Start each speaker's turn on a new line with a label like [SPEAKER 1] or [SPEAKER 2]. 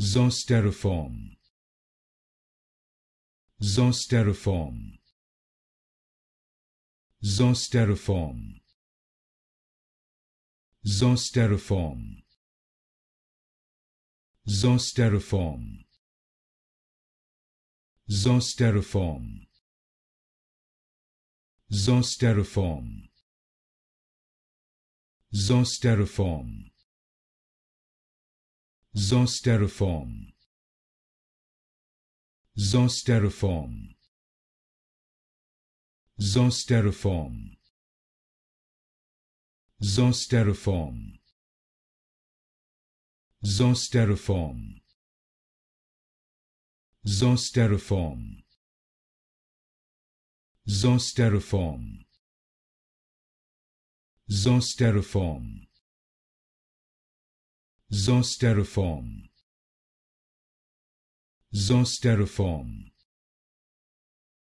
[SPEAKER 1] Zosteriform. Zosteriform. Zosteriform. Zosteriform. Zosteriform. Zosteriform. Zosteriform. Zosteriform. Zosteriform. Zosteriform. Zosteriform. Zosteriform. Zosteriform. Zosteriform. Zosteriform. Zosteriform. Zosteriform.